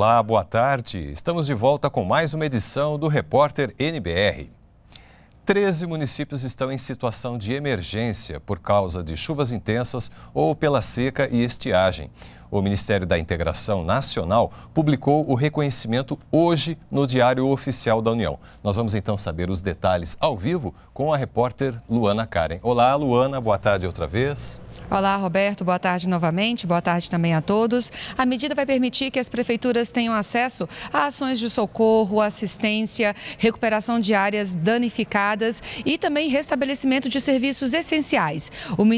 Olá, boa tarde. Estamos de volta com mais uma edição do Repórter NBR. 13 municípios estão em situação de emergência por causa de chuvas intensas ou pela seca e estiagem. O Ministério da Integração Nacional publicou o reconhecimento hoje no Diário Oficial da União. Nós vamos então saber os detalhes ao vivo com a repórter Luana Karen. Olá, Luana, boa tarde outra vez. Olá, Roberto. Boa tarde novamente. Boa tarde também a todos. A medida vai permitir que as prefeituras tenham acesso a ações de socorro, assistência, recuperação de áreas danificadas e também restabelecimento de serviços essenciais.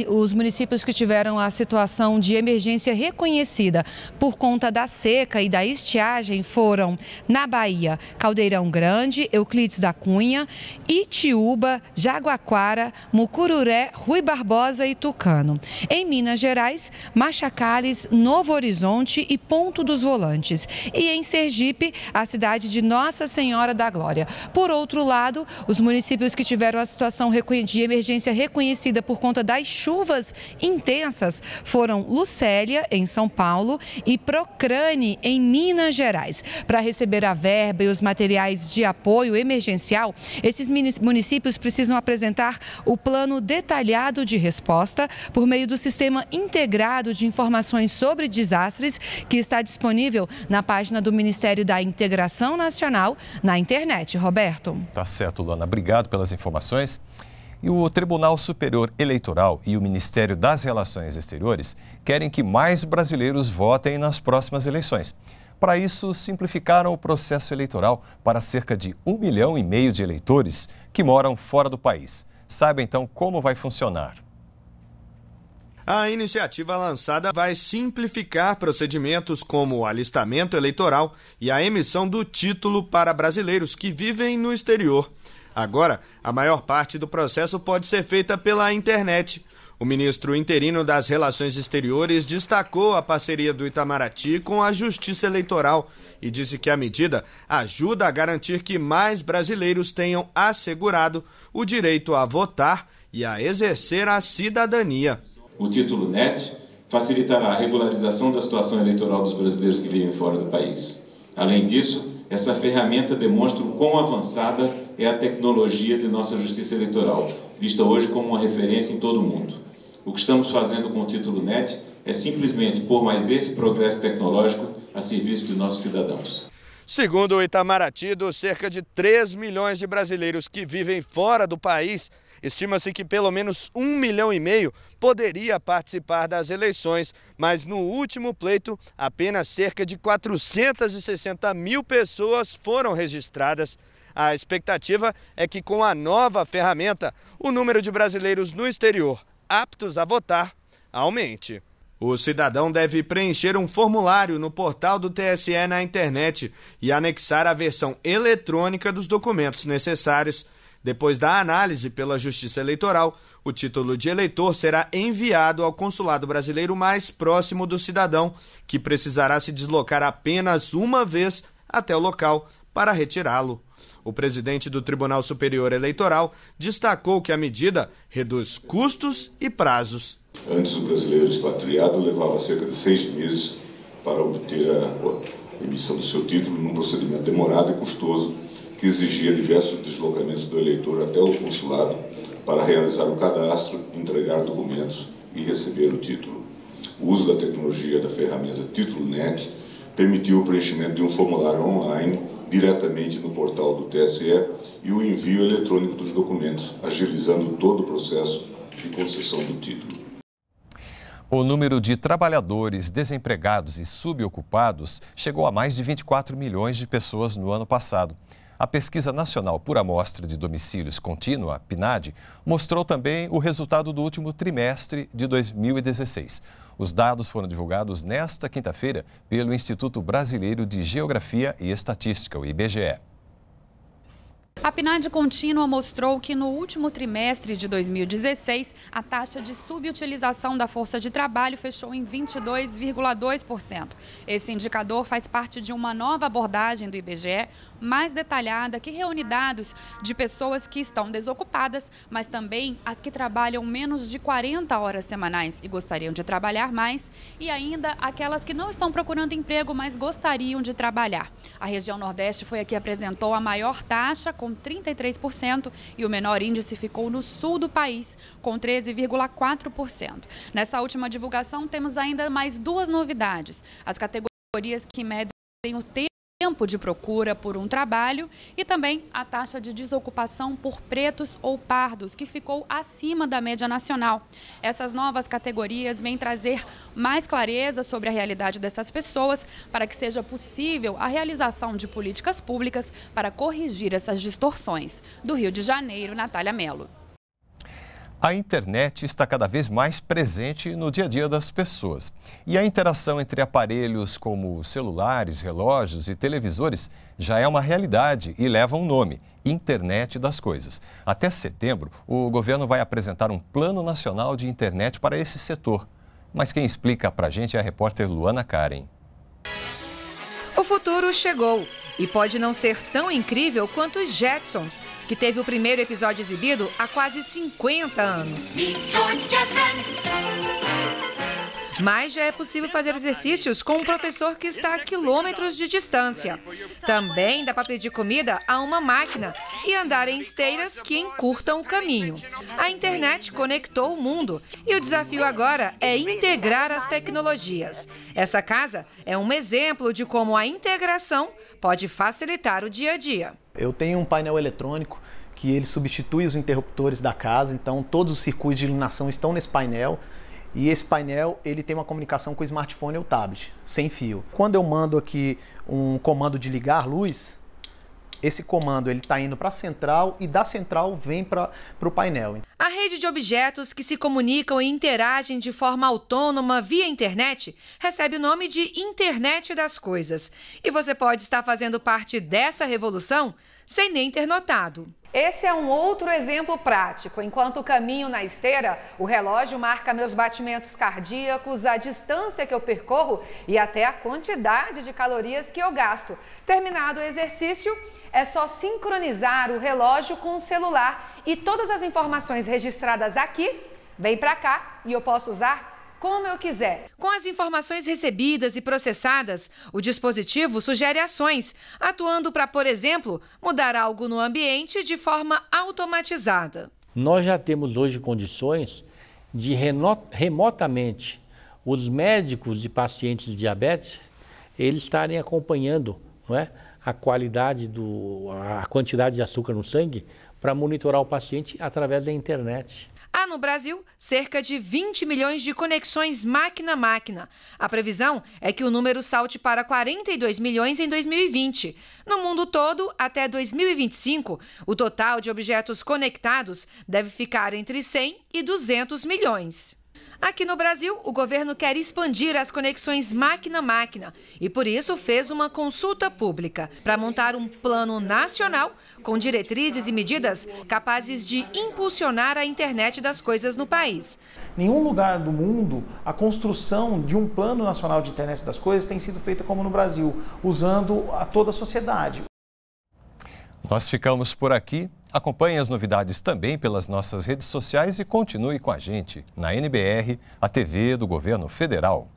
Os municípios que tiveram a situação de emergência reconhecida conhecida por conta da seca e da estiagem foram, na Bahia, Caldeirão Grande, Euclides da Cunha, Itiúba, Jaguaquara, Mucururé, Rui Barbosa e Tucano. Em Minas Gerais, Machacales, Novo Horizonte e Ponto dos Volantes. E em Sergipe, a cidade de Nossa Senhora da Glória. Por outro lado, os municípios que tiveram a situação de emergência reconhecida por conta das chuvas intensas foram Lucélia, em São Paulo e Procrane em Minas Gerais. Para receber a verba e os materiais de apoio emergencial, esses municípios precisam apresentar o plano detalhado de resposta por meio do sistema integrado de informações sobre desastres que está disponível na página do Ministério da Integração Nacional na internet. Roberto. Tá certo, Luana. Obrigado pelas informações. E o Tribunal Superior Eleitoral e o Ministério das Relações Exteriores querem que mais brasileiros votem nas próximas eleições. Para isso, simplificaram o processo eleitoral para cerca de um milhão e meio de eleitores que moram fora do país. Saiba então como vai funcionar. A iniciativa lançada vai simplificar procedimentos como o alistamento eleitoral e a emissão do título para brasileiros que vivem no exterior. Agora, a maior parte do processo pode ser feita pela internet. O ministro interino das Relações Exteriores destacou a parceria do Itamaraty com a Justiça Eleitoral e disse que a medida ajuda a garantir que mais brasileiros tenham assegurado o direito a votar e a exercer a cidadania. O título NET facilitará a regularização da situação eleitoral dos brasileiros que vivem fora do país. Além disso, essa ferramenta demonstra o quão avançada é a tecnologia de nossa justiça eleitoral, vista hoje como uma referência em todo o mundo. O que estamos fazendo com o título NET é simplesmente pôr mais esse progresso tecnológico a serviço dos nossos cidadãos. Segundo o Itamaraty, dos cerca de 3 milhões de brasileiros que vivem fora do país, Estima-se que pelo menos um milhão e meio poderia participar das eleições, mas no último pleito, apenas cerca de 460 mil pessoas foram registradas. A expectativa é que com a nova ferramenta, o número de brasileiros no exterior aptos a votar aumente. O cidadão deve preencher um formulário no portal do TSE na internet e anexar a versão eletrônica dos documentos necessários depois da análise pela Justiça Eleitoral, o título de eleitor será enviado ao consulado brasileiro mais próximo do cidadão, que precisará se deslocar apenas uma vez até o local para retirá-lo. O presidente do Tribunal Superior Eleitoral destacou que a medida reduz custos e prazos. Antes, o brasileiro expatriado levava cerca de seis meses para obter a emissão do seu título num procedimento demorado e custoso que exigia diversos deslocamentos do eleitor até o consulado para realizar o cadastro, entregar documentos e receber o título. O uso da tecnologia da ferramenta TítuloNet permitiu o preenchimento de um formulário online diretamente no portal do TSE e o envio eletrônico dos documentos, agilizando todo o processo de concessão do título. O número de trabalhadores desempregados e subocupados chegou a mais de 24 milhões de pessoas no ano passado. A pesquisa nacional por amostra de domicílios contínua, PNAD, mostrou também o resultado do último trimestre de 2016. Os dados foram divulgados nesta quinta-feira pelo Instituto Brasileiro de Geografia e Estatística, o IBGE. A PNAD contínua mostrou que no último trimestre de 2016, a taxa de subutilização da força de trabalho fechou em 22,2%. Esse indicador faz parte de uma nova abordagem do IBGE, mais detalhada, que reúne dados de pessoas que estão desocupadas, mas também as que trabalham menos de 40 horas semanais e gostariam de trabalhar mais, e ainda aquelas que não estão procurando emprego, mas gostariam de trabalhar. A região Nordeste foi a que apresentou a maior taxa com 33% e o menor índice ficou no sul do país, com 13,4%. Nessa última divulgação, temos ainda mais duas novidades. As categorias que medem o tempo tempo de procura por um trabalho e também a taxa de desocupação por pretos ou pardos, que ficou acima da média nacional. Essas novas categorias vêm trazer mais clareza sobre a realidade dessas pessoas para que seja possível a realização de políticas públicas para corrigir essas distorções. Do Rio de Janeiro, Natália Mello. A internet está cada vez mais presente no dia a dia das pessoas. E a interação entre aparelhos como celulares, relógios e televisores já é uma realidade e leva um nome: Internet das Coisas. Até setembro, o governo vai apresentar um Plano Nacional de Internet para esse setor. Mas quem explica para a gente é a repórter Luana Karen. O futuro chegou e pode não ser tão incrível quanto os Jetsons, que teve o primeiro episódio exibido há quase 50 anos. Mas já é possível fazer exercícios com um professor que está a quilômetros de distância. Também dá para pedir comida a uma máquina e andar em esteiras que encurtam o caminho. A internet conectou o mundo e o desafio agora é integrar as tecnologias. Essa casa é um exemplo de como a integração pode facilitar o dia a dia. Eu tenho um painel eletrônico que ele substitui os interruptores da casa, então todos os circuitos de iluminação estão nesse painel e esse painel ele tem uma comunicação com o smartphone ou tablet, sem fio. Quando eu mando aqui um comando de ligar luz, esse comando ele está indo para a central e da central vem para o painel. A rede de objetos que se comunicam e interagem de forma autônoma via internet recebe o nome de Internet das Coisas. E você pode estar fazendo parte dessa revolução sem nem ter notado. Esse é um outro exemplo prático. Enquanto caminho na esteira, o relógio marca meus batimentos cardíacos, a distância que eu percorro e até a quantidade de calorias que eu gasto. Terminado o exercício, é só sincronizar o relógio com o celular e todas as informações registradas aqui vêm para cá e eu posso usar como eu quiser. Com as informações recebidas e processadas, o dispositivo sugere ações, atuando para, por exemplo, mudar algo no ambiente de forma automatizada. Nós já temos hoje condições de remotamente os médicos de pacientes de diabetes eles estarem acompanhando não é, a qualidade do a quantidade de açúcar no sangue para monitorar o paciente através da internet. Há no Brasil cerca de 20 milhões de conexões máquina-máquina. A previsão é que o número salte para 42 milhões em 2020. No mundo todo, até 2025, o total de objetos conectados deve ficar entre 100 e 200 milhões. Aqui no Brasil, o governo quer expandir as conexões máquina-máquina e, por isso, fez uma consulta pública para montar um plano nacional com diretrizes e medidas capazes de impulsionar a internet das coisas no país. Nenhum lugar do mundo a construção de um plano nacional de internet das coisas tem sido feita como no Brasil, usando a toda a sociedade. Nós ficamos por aqui. Acompanhe as novidades também pelas nossas redes sociais e continue com a gente na NBR, a TV do Governo Federal.